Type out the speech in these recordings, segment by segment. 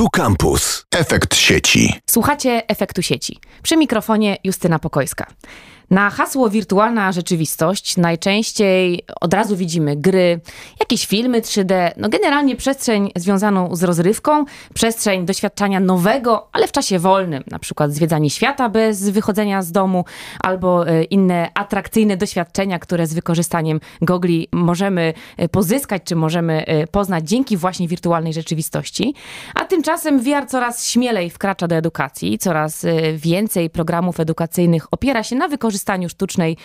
Tu Campus. Efekt sieci. Słuchacie efektu sieci. Przy mikrofonie Justyna Pokojska. Na hasło wirtualna rzeczywistość najczęściej od razu widzimy gry, jakieś filmy 3D, no generalnie przestrzeń związaną z rozrywką, przestrzeń doświadczania nowego, ale w czasie wolnym, na przykład zwiedzanie świata bez wychodzenia z domu albo e, inne atrakcyjne doświadczenia, które z wykorzystaniem gogli możemy e, pozyskać czy możemy e, poznać dzięki właśnie wirtualnej rzeczywistości. A tymczasem VR coraz śmielej wkracza do edukacji, coraz więcej programów edukacyjnych opiera się na wykorzystaniu wykorzystaniu sztucznej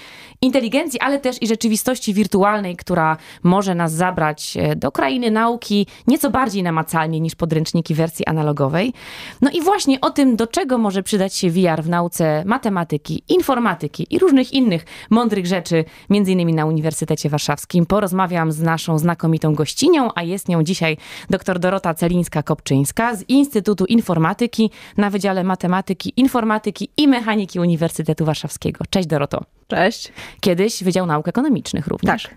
inteligencji, ale też i rzeczywistości wirtualnej, która może nas zabrać e, do krainy nauki nieco bardziej namacalnie niż podręczniki wersji analogowej. No i właśnie o tym, do czego może przydać się VR w nauce matematyki, informatyki i różnych innych mądrych rzeczy, między innymi na Uniwersytecie Warszawskim, porozmawiam z naszą znakomitą gościnią, a jest nią dzisiaj dr Dorota Celińska-Kopczyńska z Instytutu Informatyki na Wydziale Matematyki, Informatyki i Mechaniki Uniwersytetu Warszawskiego. Cześć Cześć Doroto. Cześć. Kiedyś Wydział Nauk Ekonomicznych również. Tak.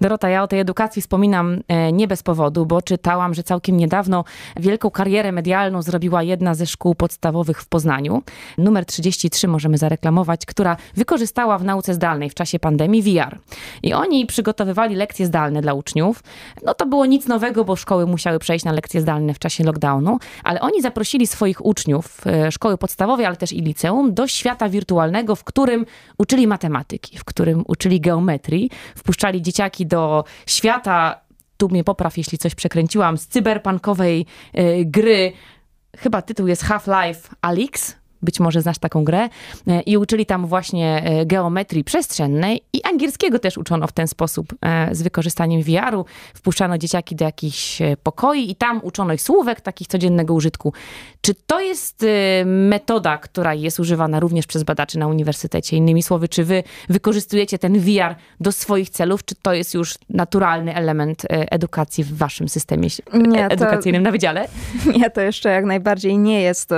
Dorota, ja o tej edukacji wspominam e, nie bez powodu, bo czytałam, że całkiem niedawno wielką karierę medialną zrobiła jedna ze szkół podstawowych w Poznaniu. Numer 33 możemy zareklamować, która wykorzystała w nauce zdalnej w czasie pandemii VR. I oni przygotowywali lekcje zdalne dla uczniów. No to było nic nowego, bo szkoły musiały przejść na lekcje zdalne w czasie lockdownu, ale oni zaprosili swoich uczniów e, szkoły podstawowej, ale też i liceum do świata wirtualnego, w którym uczyli matematykę matematyki, w którym uczyli geometrii, wpuszczali dzieciaki do świata, tu mnie popraw, jeśli coś przekręciłam, z cyberpunkowej y, gry. Chyba tytuł jest Half-Life Alix być może znasz taką grę, e, i uczyli tam właśnie e, geometrii przestrzennej i angielskiego też uczono w ten sposób e, z wykorzystaniem VR-u. Wpuszczano dzieciaki do jakichś pokoi i tam uczono ich słówek takich codziennego użytku. Czy to jest metoda, która jest używana również przez badaczy na uniwersytecie? Innymi słowy, czy wy wykorzystujecie ten VR do swoich celów, czy to jest już naturalny element edukacji w waszym systemie nie, edukacyjnym to, na wydziale? Nie, to jeszcze jak najbardziej nie jest,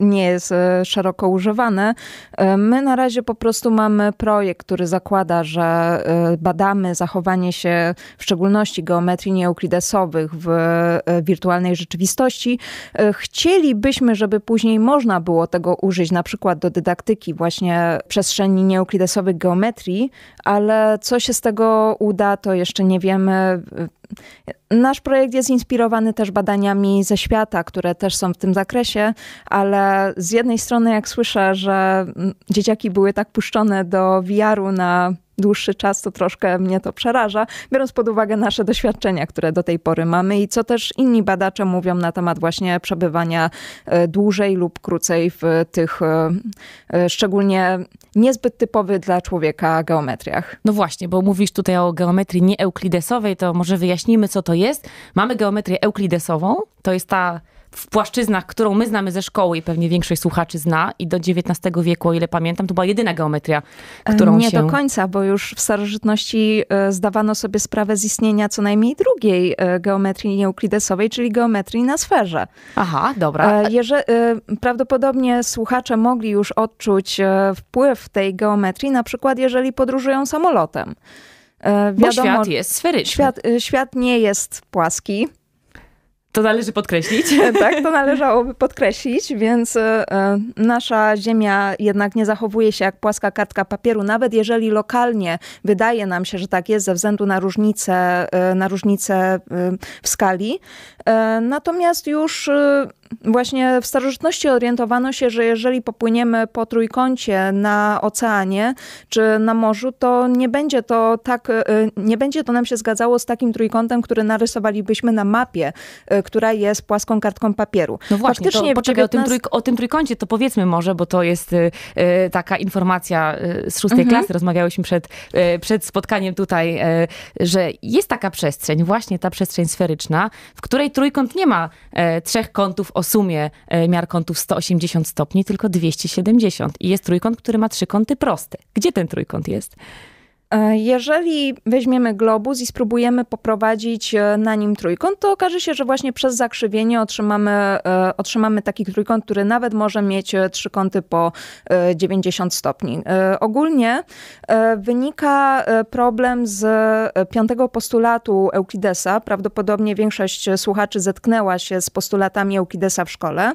nie jest szeroko używane. E, my na razie po prostu mamy projekt, który zakłada, że e, badamy zachowanie się w szczególności geometrii nieuklidesowych w e, wirtualnej rzeczywistości. Chcielibyśmy, żeby później można było tego użyć na przykład do dydaktyki właśnie przestrzeni nieuklidesowych geometrii, ale co się z tego uda, to jeszcze nie wiemy Nasz projekt jest inspirowany też badaniami ze świata, które też są w tym zakresie, ale z jednej strony, jak słyszę, że mm, dzieciaki były tak puszczone do VR-u na dłuższy czas, to troszkę mnie to przeraża, biorąc pod uwagę nasze doświadczenia, które do tej pory mamy i co też inni badacze mówią na temat właśnie przebywania e, dłużej lub krócej w tych e, e, szczególnie niezbyt typowych dla człowieka geometriach. No właśnie, bo mówisz tutaj o geometrii nieeuklidesowej, to może wyjaśnijmy, co to jest. Mamy geometrię euklidesową, to jest ta w płaszczyznach, którą my znamy ze szkoły i pewnie większość słuchaczy zna i do XIX wieku, o ile pamiętam, to była jedyna geometria, e, którą Nie się... do końca, bo już w starożytności e, zdawano sobie sprawę z istnienia co najmniej drugiej e, geometrii nieuklidesowej, czyli geometrii na sferze. Aha, dobra. Jeże... Prawdopodobnie słuchacze mogli już odczuć wpływ tej geometrii, na przykład jeżeli podróżują samolotem. Wiadomo, Bo świat jest sferyczny. Świat, świat nie jest płaski. To należy podkreślić. E, tak, to należałoby podkreślić, więc e, e, nasza Ziemia jednak nie zachowuje się jak płaska kartka papieru, nawet jeżeli lokalnie wydaje nam się, że tak jest ze względu na różnice, na różnicę w skali. Natomiast już właśnie w starożytności orientowano się, że jeżeli popłyniemy po trójkącie na oceanie czy na morzu, to nie będzie to tak, nie będzie to nam się zgadzało z takim trójkątem, który narysowalibyśmy na mapie która jest płaską kartką papieru. No właśnie, Faktycznie to, poczekaj, 19... o, tym o tym trójkącie to powiedzmy może, bo to jest y, y, taka informacja y, z szóstej mhm. klasy, rozmawiałyśmy przed, y, przed spotkaniem tutaj, y, że jest taka przestrzeń, właśnie ta przestrzeń sferyczna, w której trójkąt nie ma y, trzech kątów o sumie miar kątów 180 stopni, tylko 270. I jest trójkąt, który ma trzy kąty proste. Gdzie ten trójkąt jest? E, jeżeli weźmiemy globus i spróbujemy poprowadzić e, na nim trójkąt, to okaże się, że właśnie przez zakrzywienie otrzymamy, e, otrzymamy taki trójkąt, który nawet może mieć trzy kąty po 90 stopni. Ogólnie wynika problem z piątego postulatu Euklidesa. Prawdopodobnie większość słuchaczy zetknęła się z postulatami Euklidesa w szkole.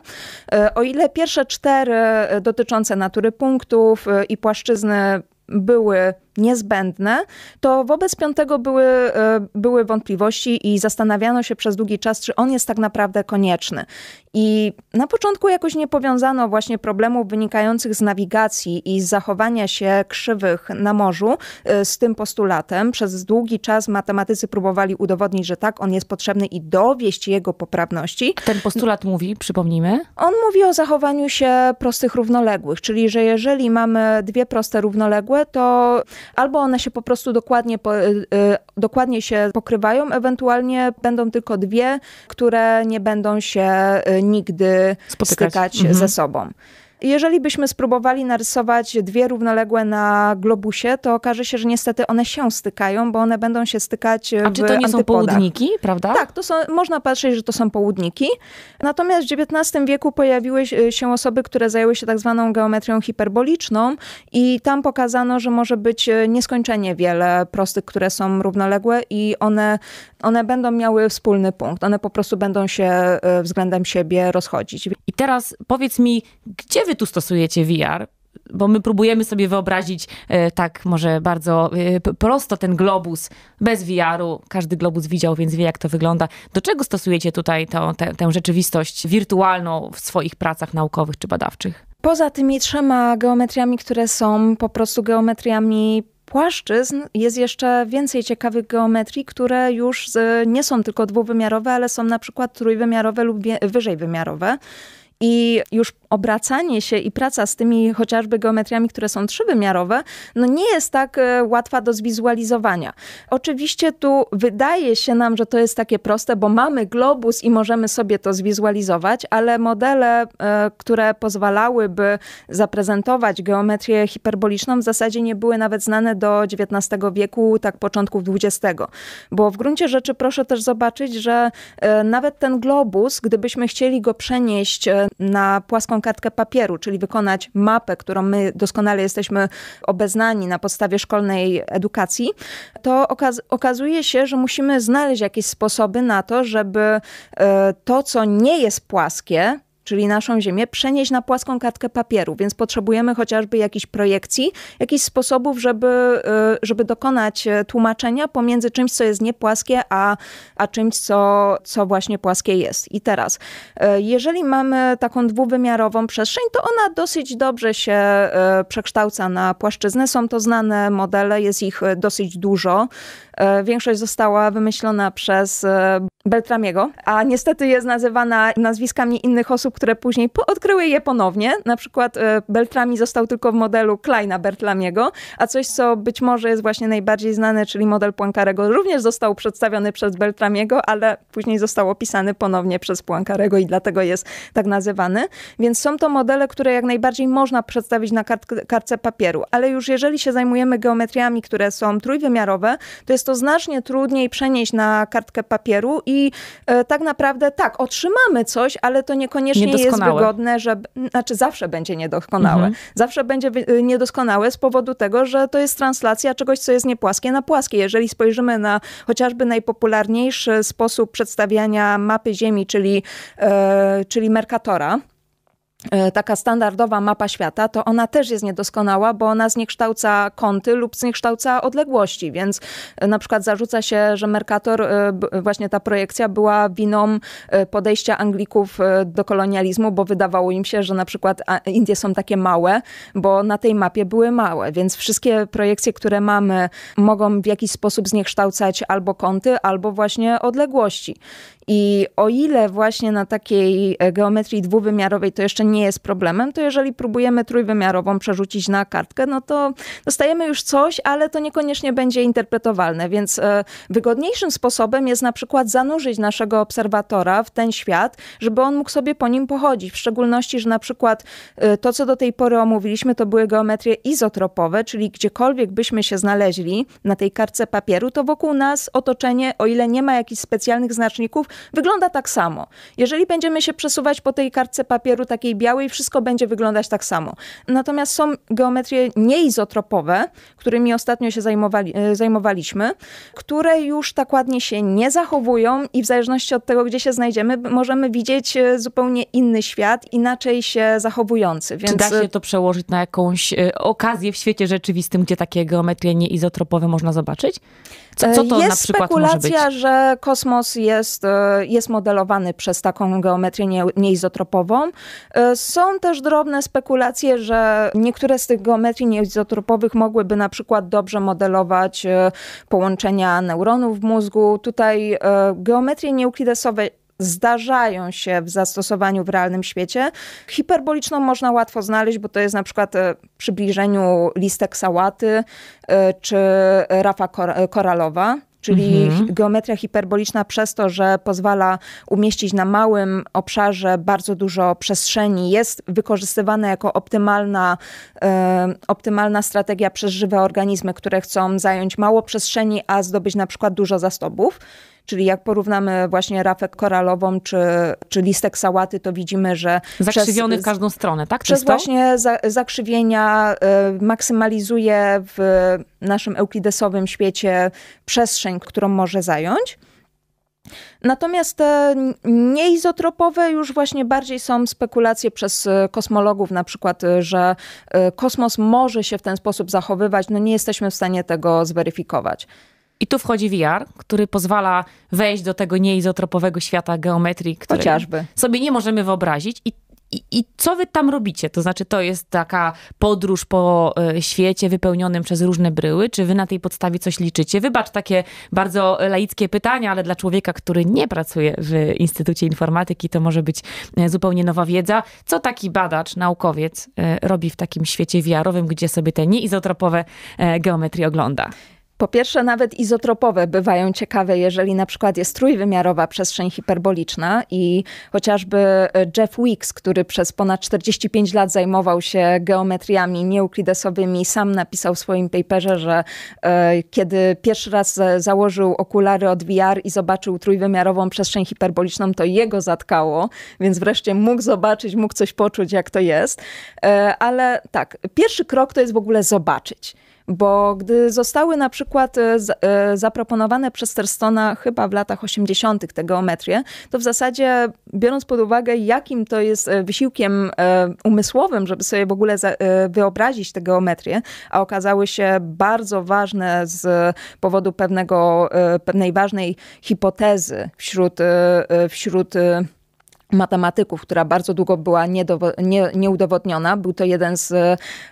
O ile pierwsze cztery dotyczące natury punktów i płaszczyzny były niezbędne, to wobec piątego były, e, były wątpliwości i zastanawiano się przez długi czas, czy on jest tak naprawdę konieczny. I na początku jakoś nie powiązano właśnie problemów wynikających z nawigacji i z zachowania się krzywych na morzu e, z tym postulatem. Przez długi czas matematycy próbowali udowodnić, że tak, on jest potrzebny i dowieść jego poprawności. Ten postulat mówi, przypomnijmy? On mówi o zachowaniu się prostych równoległych, czyli że jeżeli mamy dwie proste równoległe, to albo one się po prostu dokładnie, po, y, y, dokładnie się pokrywają, ewentualnie będą tylko dwie, które nie będą się y, nigdy Spotykać. stykać mhm. ze sobą. Jeżeli byśmy spróbowali narysować dwie równoległe na globusie, to okaże się, że niestety one się stykają, bo one będą się stykać A czy to nie antypodach. są południki, prawda? Tak, to są, można patrzeć, że to są południki. Natomiast w XIX wieku pojawiły e, się osoby, które zajęły się tak zwaną geometrią hiperboliczną i tam pokazano, że może być e, nieskończenie wiele prostych, które są równoległe i one one będą miały wspólny punkt. One po prostu będą się e, względem siebie rozchodzić. I teraz powiedz mi, gdzie wy tu stosujecie VR? Bo my próbujemy sobie wyobrazić e, tak może bardzo e, prosto ten globus bez VR-u. Każdy globus widział, więc wie jak to wygląda. Do czego stosujecie tutaj tę rzeczywistość wirtualną w swoich pracach naukowych czy badawczych? Poza tymi trzema geometriami, które są po prostu geometriami płaszczyzn jest jeszcze więcej ciekawych geometrii, które już e, nie są tylko dwuwymiarowe, ale są na przykład trójwymiarowe lub wyżej wymiarowe. I już obracanie się i praca z tymi chociażby geometriami, które są trzywymiarowe, no nie jest tak e, łatwa do zwizualizowania. Oczywiście tu wydaje się nam, że to jest takie proste, bo mamy globus i możemy sobie to zwizualizować, ale modele, e, które pozwalałyby zaprezentować geometrię hiperboliczną, w zasadzie nie były nawet znane do XIX wieku, tak początków XX. Bo w gruncie rzeczy proszę też zobaczyć, że e, nawet ten globus, gdybyśmy chcieli go przenieść na płaską kartkę papieru, czyli wykonać mapę, którą my doskonale jesteśmy obeznani na podstawie szkolnej edukacji, to okaz okazuje się, że musimy znaleźć jakieś sposoby na to, żeby e, to, co nie jest płaskie, czyli naszą Ziemię, przenieść na płaską kartkę papieru, więc potrzebujemy chociażby jakichś projekcji, jakichś sposobów, żeby, y, żeby dokonać e, tłumaczenia pomiędzy czymś, co jest niepłaskie, a, a czymś, co, co właśnie płaskie jest. I teraz, e, jeżeli mamy taką dwuwymiarową przestrzeń, to ona dosyć dobrze się e, przekształca na płaszczyznę. Są to znane modele, jest ich dosyć dużo. E, większość została wymyślona przez e, Beltramiego, a niestety jest nazywana nazwiskami innych osób, które później odkryły je ponownie. Na przykład e, Beltrami został tylko w modelu Kleina Bertlamiego, a coś, co być może jest właśnie najbardziej znane, czyli model Poincarego, również został przedstawiony przez Beltramiego, ale później został opisany ponownie przez Poincarego i dlatego jest tak nazywany. Więc są to modele, które jak najbardziej można przedstawić na kartce papieru, ale już jeżeli się zajmujemy geometriami, które są trójwymiarowe, to jest jest to znacznie trudniej przenieść na kartkę papieru i e, tak naprawdę tak, otrzymamy coś, ale to niekoniecznie jest wygodne, że, znaczy zawsze będzie niedoskonałe. Mhm. Zawsze będzie e, niedoskonałe z powodu tego, że to jest translacja czegoś, co jest niepłaskie na płaskie. Jeżeli spojrzymy na chociażby najpopularniejszy sposób przedstawiania mapy Ziemi, czyli, e, czyli Mercatora, E, taka standardowa mapa świata, to ona też jest niedoskonała, bo ona zniekształca kąty lub zniekształca odległości, więc e, na przykład zarzuca się, że Mercator, e, właśnie ta projekcja była winą podejścia Anglików do kolonializmu, bo wydawało im się, że na przykład Indie są takie małe, bo na tej mapie były małe, więc wszystkie projekcje, które mamy, mogą w jakiś sposób zniekształcać albo kąty, albo właśnie odległości. I o ile właśnie na takiej geometrii dwuwymiarowej to jeszcze nie jest problemem, to jeżeli próbujemy trójwymiarową przerzucić na kartkę, no to dostajemy już coś, ale to niekoniecznie będzie interpretowalne, więc e, wygodniejszym sposobem jest na przykład zanurzyć naszego obserwatora w ten świat, żeby on mógł sobie po nim pochodzić, w szczególności, że na przykład e, to, co do tej pory omówiliśmy, to były geometrie izotropowe, czyli gdziekolwiek byśmy się znaleźli na tej kartce papieru, to wokół nas otoczenie, o ile nie ma jakichś specjalnych znaczników, wygląda tak samo. Jeżeli będziemy się przesuwać po tej kartce papieru takiej i białej wszystko będzie wyglądać tak samo. Natomiast są geometrie nieizotropowe, którymi ostatnio się zajmowali, e, zajmowaliśmy, które już tak ładnie się nie zachowują i w zależności od tego, gdzie się znajdziemy, możemy widzieć e, zupełnie inny świat, inaczej się zachowujący. Więc... Czy da się to przełożyć na jakąś e, okazję w świecie rzeczywistym, gdzie takie geometrie nieizotropowe można zobaczyć? Co, co to jest na przykład spekulacja, że kosmos jest, jest modelowany przez taką geometrię nie, nieizotropową. Są też drobne spekulacje, że niektóre z tych geometrii nieizotropowych mogłyby na przykład dobrze modelować e, połączenia neuronów w mózgu. Tutaj e, geometrie nieuklidesowe zdarzają się w zastosowaniu w realnym świecie. Hiperboliczną można łatwo znaleźć, bo to jest na przykład e, przybliżeniu listek sałaty czy rafa koralowa czyli mhm. geometria hiperboliczna przez to, że pozwala umieścić na małym obszarze bardzo dużo przestrzeni, jest wykorzystywana jako optymalna, e, optymalna strategia przez żywe organizmy, które chcą zająć mało przestrzeni, a zdobyć na przykład dużo zasobów. Czyli jak porównamy właśnie rafę koralową czy, czy listek sałaty, to widzimy, że... Zakrzywiony przez, w każdą stronę, tak? Przez właśnie za, zakrzywienia y, maksymalizuje w naszym euklidesowym świecie przestrzeń, którą może zająć. Natomiast te nieizotropowe już właśnie bardziej są spekulacje przez e, kosmologów, na przykład, e, że e, kosmos może się w ten sposób zachowywać, no nie jesteśmy w stanie tego zweryfikować. I tu wchodzi VR, który pozwala wejść do tego nieizotropowego świata geometrii, który Chociażby. sobie nie możemy wyobrazić. I, i, I, co wy tam robicie? To znaczy, to jest taka podróż po e, świecie wypełnionym przez różne bryły? Czy wy na tej podstawie coś liczycie? Wybacz takie bardzo laickie pytania, ale dla człowieka, który nie pracuje w Instytucie Informatyki, to może być e, zupełnie nowa wiedza. Co taki badacz, naukowiec e, robi w takim świecie wiarowym, gdzie sobie te nieizotropowe geometrie ogląda? Po pierwsze, nawet izotropowe bywają ciekawe, jeżeli na przykład jest trójwymiarowa przestrzeń hiperboliczna i chociażby Jeff Weeks, który przez ponad 45 lat zajmował się geometriami nieuklidesowymi, sam napisał w swoim paperze, że e, kiedy pierwszy raz założył okulary od VR i zobaczył trójwymiarową przestrzeń hiperboliczną, to jego zatkało, więc wreszcie mógł zobaczyć, mógł coś poczuć, jak to jest. E, ale tak, pierwszy krok to jest w ogóle zobaczyć. Bo gdy zostały na przykład e, e, zaproponowane przez Terstona chyba w latach 80. te geometrie, to w zasadzie biorąc pod uwagę, jakim to jest e, wysiłkiem umysłowym, żeby sobie w ogóle wyobrazić te geometrie, a okazały się bardzo ważne z powodu pewnego, pewnej ważnej hipotezy wśród, wśród matematyków, która bardzo długo była nie, nieudowodniona. Był to jeden z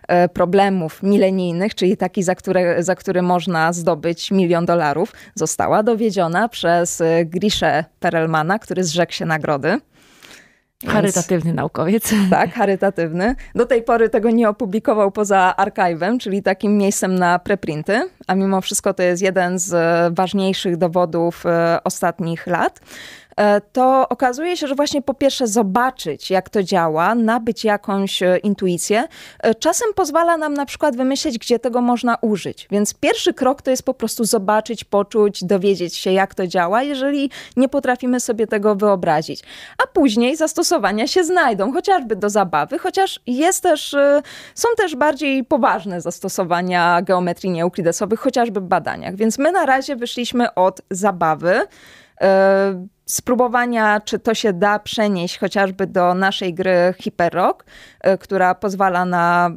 e, problemów milenijnych, czyli taki, za, za który można zdobyć milion dolarów. Została dowiedziona przez e, Grisha Perelmana, który zrzekł się nagrody. Charytatywny Więc, naukowiec. Tak, charytatywny. Do tej pory tego nie opublikował poza archiwem, czyli takim miejscem na preprinty, a mimo wszystko to jest jeden z e, ważniejszych dowodów e, ostatnich lat. E, to okazuje się, że właśnie po pierwsze zobaczyć, jak to działa, nabyć jakąś e, intuicję, e, czasem pozwala nam na przykład wymyśleć, gdzie tego można użyć. Więc pierwszy krok to jest po prostu zobaczyć, poczuć, dowiedzieć się, jak to działa, jeżeli nie potrafimy sobie tego wyobrazić. A później zastosowania się znajdą, chociażby do zabawy, chociaż jest też, są też bardziej poważne zastosowania geometrii nieuklidesowych, chociażby w badaniach. Więc my na razie wyszliśmy od zabawy spróbowania, czy to się da przenieść chociażby do naszej gry Rock, e, która pozwala na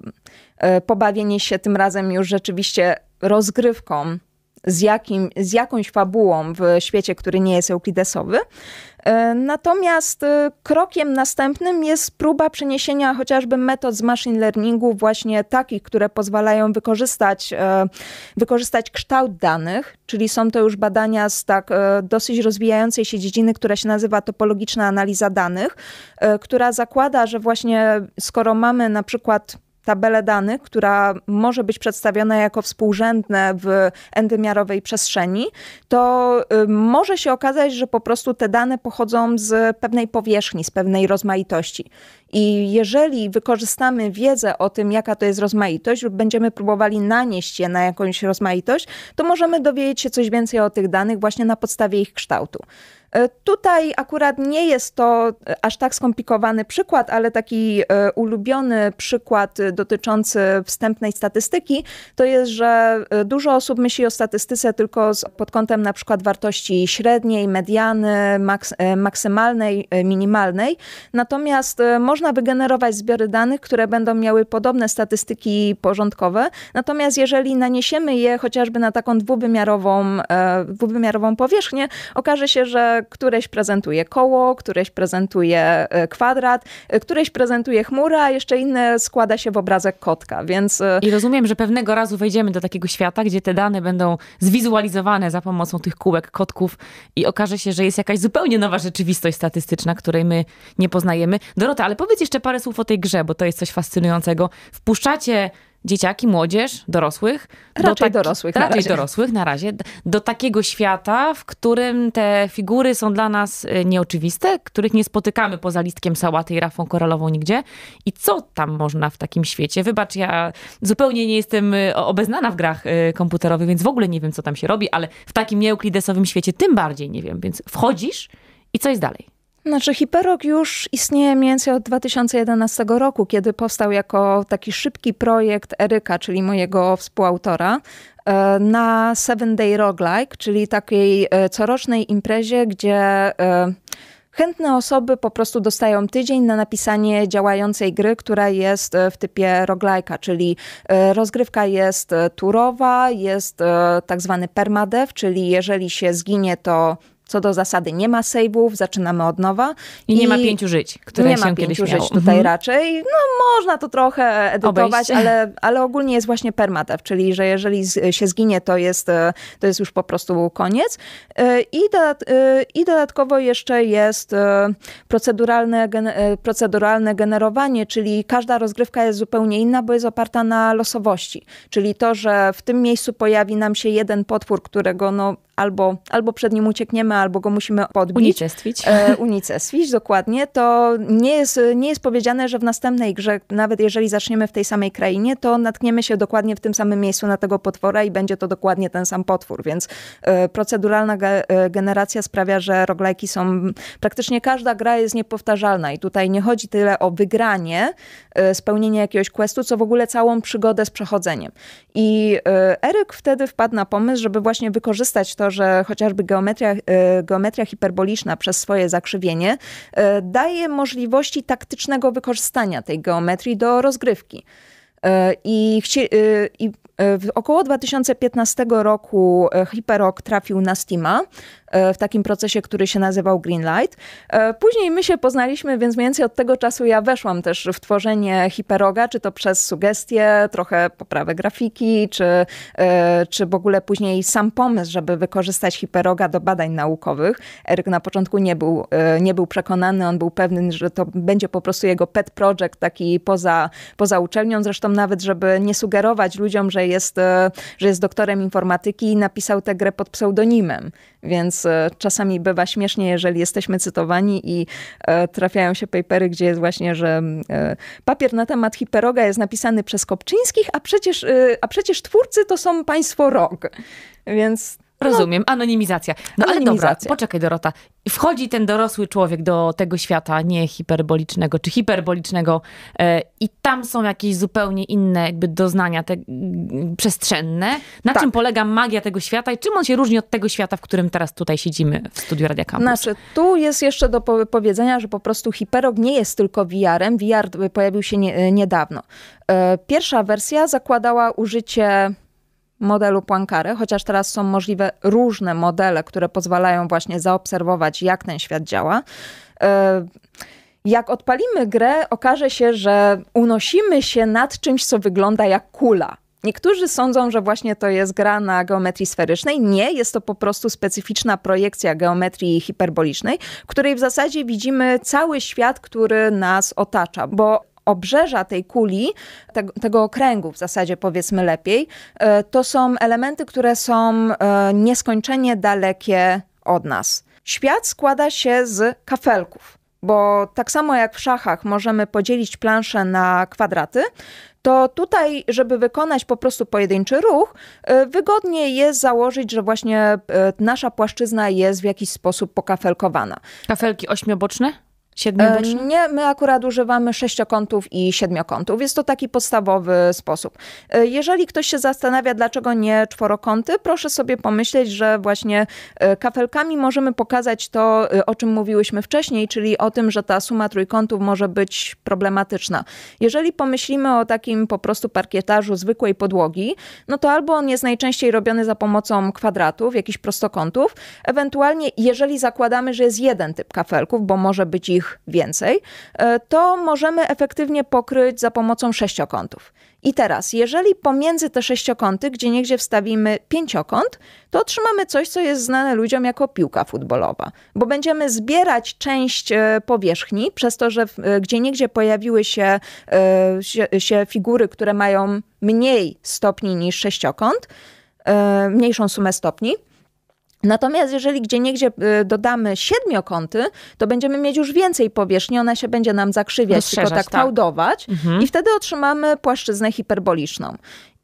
e, pobawienie się tym razem już rzeczywiście rozgrywką z, jakim, z jakąś fabułą w świecie, który nie jest euklidesowy. E, natomiast e, krokiem następnym jest próba przeniesienia chociażby metod z machine learningu, właśnie takich, które pozwalają wykorzystać, e, wykorzystać kształt danych, czyli są to już badania z tak dosyć rozwijającej się dziedziny, która się nazywa topologiczna analiza danych, która zakłada, że właśnie skoro mamy na przykład tabelę danych, która może być przedstawiona jako współrzędne w endymiarowej przestrzeni, to y, może się okazać, że po prostu te dane pochodzą z pewnej powierzchni, z pewnej rozmaitości. I jeżeli wykorzystamy wiedzę o tym, jaka to jest rozmaitość, lub będziemy próbowali nanieść je na jakąś rozmaitość, to możemy dowiedzieć się coś więcej o tych danych właśnie na podstawie ich kształtu. E, tutaj akurat nie jest to e, aż tak skomplikowany przykład, ale taki e, ulubiony przykład dotyczący wstępnej statystyki to jest, że dużo osób myśli o statystyce tylko pod kątem na przykład wartości średniej, mediany, maks maksymalnej, minimalnej. Natomiast można wygenerować zbiory danych, które będą miały podobne statystyki porządkowe. Natomiast jeżeli naniesiemy je chociażby na taką dwuwymiarową, dwuwymiarową powierzchnię, okaże się, że któreś prezentuje koło, któreś prezentuje e, kwadrat, e, któreś prezentuje chmurę, a jeszcze inne składa się w obrazek kotka, więc... E, I rozumiem, że pewnego razu wejdziemy do takiego świata, gdzie te dane będą zwizualizowane za pomocą tych kółek, kotków i okaże się, że jest jakaś zupełnie nowa rzeczywistość statystyczna, której my nie poznajemy. Dorota, ale powiedz jeszcze parę słów o tej grze, bo to jest coś fascynującego. Wpuszczacie dzieciaki, młodzież, dorosłych. Raczej do dorosłych. Raczej na razie. dorosłych na razie. Do takiego świata, w którym te figury są dla nas y, nieoczywiste, których nie spotykamy poza listkiem sałaty i rafą koralową nigdzie. I co tam można w takim świecie? Wybacz, ja zupełnie nie jestem y, obeznana w grach y, komputerowych, więc w ogóle nie wiem, co tam się robi, ale w takim nieuklidesowym świecie tym bardziej nie wiem. Więc wchodzisz i co jest dalej? Znaczy, Hiperok już istnieje mniej więcej od 2011 roku, kiedy powstał jako taki szybki projekt Eryka, czyli mojego współautora, e, na Seven Day Roguelike, czyli takiej e, corocznej imprezie, gdzie e, chętne osoby po prostu dostają tydzień na napisanie działającej gry, która jest w typie roguelike'a, czyli rozgrywka jest turowa, jest tak zwany permadev, czyli jeżeli się zginie, to co do zasady nie ma save'ów, zaczynamy od nowa. I, I nie ma pięciu żyć, które nie się ma kiedyś pięciu miało. żyć tutaj mhm. raczej. No można to trochę edytować, ale, ale, ogólnie jest właśnie permadev, czyli że jeżeli się zginie, to jest, to jest już po prostu koniec. I, dodat, i dodatkowo jeszcze jest e, proceduralne, e, proceduralne generowanie, czyli każda rozgrywka jest zupełnie inna, bo jest oparta na losowości. Czyli to, że w tym miejscu pojawi nam się jeden potwór, którego no, albo, albo przed nim uciekniemy, albo go musimy podbić. Unicestwić. E, unicestwić, dokładnie. To nie jest, nie jest powiedziane, że w następnej grze, nawet jeżeli zaczniemy w tej samej krainie, to natkniemy się dokładnie w tym samym miejscu na tego potwora i będzie to dokładnie ten sam potwór, więc e, proceduralna ge e, generacja sprawia, że roglajki są... Praktycznie każda gra jest niepowtarzalna i tutaj nie chodzi tyle o wygranie, e, spełnienie jakiegoś questu, co w ogóle całą przygodę z przechodzeniem. I e, Eryk wtedy wpadł na pomysł, żeby właśnie wykorzystać to, to, że chociażby geometria, y, geometria hiperboliczna przez swoje zakrzywienie y, daje możliwości taktycznego wykorzystania tej geometrii do rozgrywki. Y, I, I, około 2015 roku Hyperok trafił na Steama. E, w takim procesie, który się nazywał Greenlight. E, później my się poznaliśmy, więc mniej więcej od tego czasu ja weszłam też w tworzenie hiperoga, czy to przez sugestie, trochę poprawę grafiki, czy, e, czy w ogóle później sam pomysł, żeby wykorzystać hiperoga do badań naukowych. Eryk na początku nie był, nie był przekonany, on był pewny, że to będzie po prostu jego pet project taki poza, poza uczelnią. Zresztą nawet, żeby nie sugerować ludziom, że jest, że jest doktorem informatyki, napisał tę grę pod pseudonimem, więc więc e, czasami bywa śmiesznie, jeżeli jesteśmy cytowani i e, trafiają się papery, gdzie jest właśnie, że e, papier na temat hiperoga jest napisany przez Kopczyńskich, a przecież, a przecież twórcy to są państwo rog. Więc Rozumiem, anonimizacja. No anonimizacja. ale dobra, poczekaj Dorota. Wchodzi ten dorosły człowiek do tego świata nie hiperbolicznego czy hiperbolicznego e, i tam są jakieś zupełnie inne jakby doznania te, mm, przestrzenne. Na tak. czym polega magia tego świata i czym on się różni od tego świata, w którym teraz tutaj siedzimy w studiu Radia Campus? Znaczy, tu jest jeszcze do powiedzenia, że po prostu hiperog nie jest tylko VR-em. VR pojawił się nie, niedawno. E, pierwsza wersja zakładała użycie modelu Poincaré, chociaż teraz są możliwe różne modele, które pozwalają właśnie zaobserwować, jak ten świat działa. E, jak odpalimy grę, okaże się, że unosimy się nad czymś, co wygląda jak kula. Niektórzy sądzą, że właśnie to jest gra na geometrii sferycznej. Nie, jest to po prostu specyficzna projekcja geometrii hiperbolicznej, w której w zasadzie widzimy cały świat, który nas otacza, bo obrzeża tej kuli, tego, tego okręgu w zasadzie powiedzmy lepiej, e, to są elementy, które są e, nieskończenie dalekie od nas. Świat składa się z kafelków, bo tak samo jak w szachach możemy podzielić planszę na kwadraty, to tutaj, żeby wykonać po prostu pojedynczy ruch, e, wygodnie jest założyć, że właśnie nasza płaszczyzna jest w jakiś sposób pokafelkowana. Kafelki ośmioboczne? Siedmiobocz? E, nie, my akurat używamy sześciokątów i siedmiokątów. Jest to taki podstawowy sposób. E, jeżeli ktoś się zastanawia, dlaczego nie czworokąty, proszę sobie pomyśleć, że właśnie e, kafelkami możemy pokazać to, o czym mówiłyśmy wcześniej, czyli o tym, że ta suma trójkątów może być problematyczna. Jeżeli pomyślimy o takim po prostu parkietarzu, zwykłej podłogi, no to albo on jest najczęściej robiony za pomocą kwadratów, jakichś prostokątów, ewentualnie jeżeli zakładamy, że jest jeden typ kafelków, bo może być ich ich więcej, e, to możemy efektywnie pokryć za pomocą sześciokątów. I teraz, jeżeli pomiędzy te sześciokąty gdzie niegdzie wstawimy pięciokąt, to otrzymamy coś, co jest znane ludziom jako piłka futbolowa, bo będziemy zbierać część e, powierzchni, przez to, że e, gdzie niegdzie pojawiły się, się, się figury, które mają mniej stopni niż sześciokąt, mniejszą sumę stopni Natomiast jeżeli gdzie niegdzie y, dodamy siedmiokąty, to będziemy mieć już więcej powierzchni, ona się będzie nam zakrzywiać, tylko tak, tak fałdować mhm. i wtedy otrzymamy płaszczyznę hiperboliczną.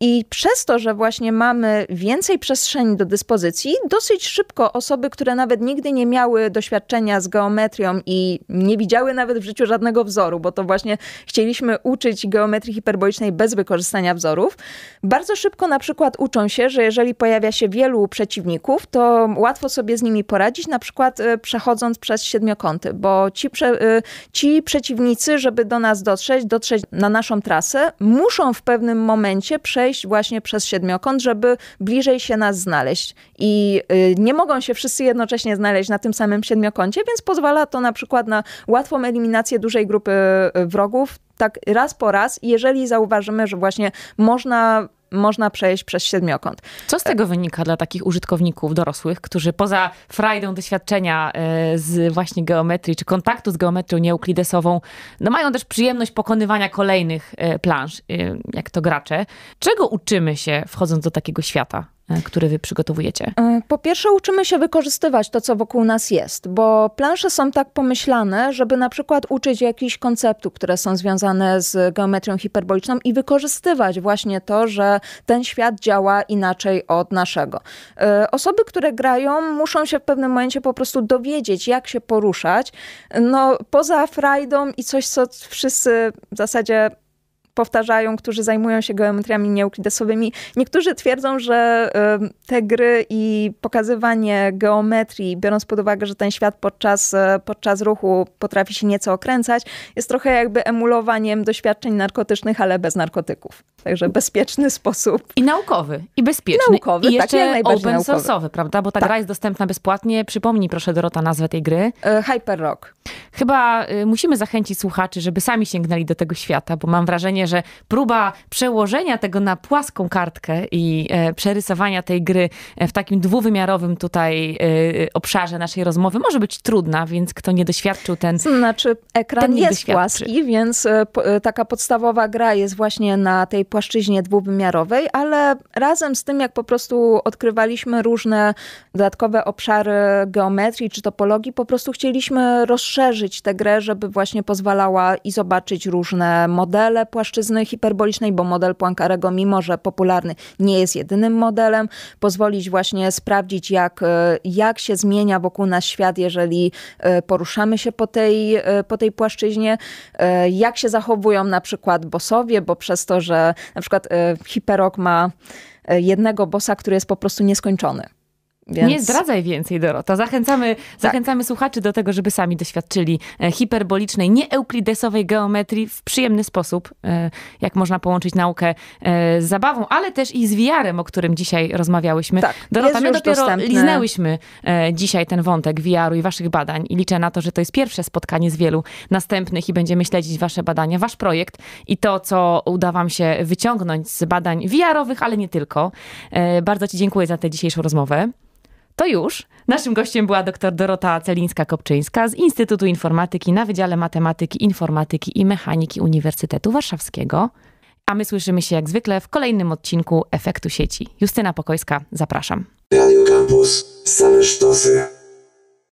I przez to, że właśnie mamy więcej przestrzeni do dyspozycji, dosyć szybko osoby, które nawet nigdy nie miały doświadczenia z geometrią i nie widziały nawet w życiu żadnego wzoru, bo to właśnie chcieliśmy uczyć geometrii hiperbolicznej bez wykorzystania wzorów, bardzo szybko na przykład uczą się, że jeżeli pojawia się wielu przeciwników, to łatwo sobie z nimi poradzić, na przykład e, przechodząc przez siedmiokąty, bo ci, prze, e, ci przeciwnicy, żeby do nas dotrzeć, dotrzeć na naszą trasę, muszą w pewnym momencie przejść przejść właśnie przez siedmiokąt, żeby bliżej się nas znaleźć. I y, nie mogą się wszyscy jednocześnie znaleźć na tym samym siedmiokącie, więc pozwala to na przykład na łatwą eliminację dużej grupy y, wrogów, tak raz po raz, jeżeli zauważymy, że właśnie można można przejść przez siedmiokąt. Co z tego wynika dla takich użytkowników dorosłych, którzy poza frajdą doświadczenia e, z właśnie geometrii, czy kontaktu z geometrią nieuklidesową, no mają też przyjemność pokonywania kolejnych e, planż, e, jak to gracze. Czego uczymy się wchodząc do takiego świata? E, który wy przygotowujecie? E, po pierwsze uczymy się wykorzystywać to, co wokół nas jest, bo plansze są tak pomyślane, żeby na przykład uczyć jakichś konceptów, które są związane z geometrią hiperboliczną i wykorzystywać właśnie to, że ten świat działa inaczej od naszego. E, osoby, które grają, muszą się w pewnym momencie po prostu dowiedzieć, jak się poruszać. No, poza frajdą i coś, co wszyscy w zasadzie powtarzają, którzy zajmują się geometriami nieuklidesowymi. Niektórzy twierdzą, że te gry i pokazywanie geometrii, biorąc pod uwagę, że ten świat podczas, e, podczas ruchu potrafi się nieco okręcać, jest trochę jakby emulowaniem doświadczeń narkotycznych, ale bez narkotyków. Także bezpieczny sposób. I naukowy, i bezpieczny. Naukowy, I tak, jeszcze tak, open source'owy, prawda? Bo ta tak. gra jest dostępna bezpłatnie. Przypomnij proszę Dorota nazwę tej gry. E, Hyper Rock. Chyba y, musimy zachęcić słuchaczy, żeby sami sięgnęli do tego świata, bo mam wrażenie, wrażenie, że próba przełożenia tego na płaską kartkę i e, przerysowania tej gry e, w takim dwuwymiarowym tutaj e, obszarze naszej rozmowy może być trudna, więc kto nie doświadczył ten. Znaczy, ekran ten jest płaski, więc taka podstawowa gra jest właśnie na tej płaszczyźnie dwuwymiarowej, ale razem z tym, jak po prostu odkrywaliśmy różne dodatkowe obszary geometrii czy topologii, po prostu chcieliśmy rozszerzyć tę grę, żeby właśnie pozwalała i zobaczyć różne modele płaszczyzny płaszczyzny hiperbolicznej, bo model Poincarego, mimo że popularny, nie jest jedynym modelem. Pozwolić właśnie sprawdzić, jak, e, jak się zmienia wokół nas świat, jeżeli e, poruszamy się po tej, e, po tej płaszczyźnie, jak się zachowują na przykład bosowie, bo przez to, że na przykład hiperok ma jednego bossa, który jest po prostu nieskończony. Więc... Nie zdradzaj więcej, Dorota. Zachęcamy, tak. zachęcamy słuchaczy do tego, żeby sami doświadczyli e, hiperbolicznej, nieeuklidesowej geometrii w przyjemny sposób, e, jak można połączyć naukę e, z zabawą, ale też i z VR-em, o którym dzisiaj rozmawiałyśmy. Tak, Dorota, my dopiero dostępny. liznęłyśmy dzisiaj ten wątek VR-u i waszych badań i liczę na to, że to jest pierwsze spotkanie z wielu następnych i będziemy śledzić wasze badania, wasz projekt i to, co uda wam się wyciągnąć z badań VR-owych, ale nie tylko. Bardzo ci dziękuję za tę dzisiejszą rozmowę. To już. Naszym gościem była dr Dorota Celińska-Kopczyńska z Instytutu Informatyki na Wydziale Matematyki, Informatyki i Mechaniki Uniwersytetu Warszawskiego. A my słyszymy się jak zwykle w kolejnym odcinku Efektu Sieci. Justyna Pokojska, zapraszam. Radio Campus, same sztosy.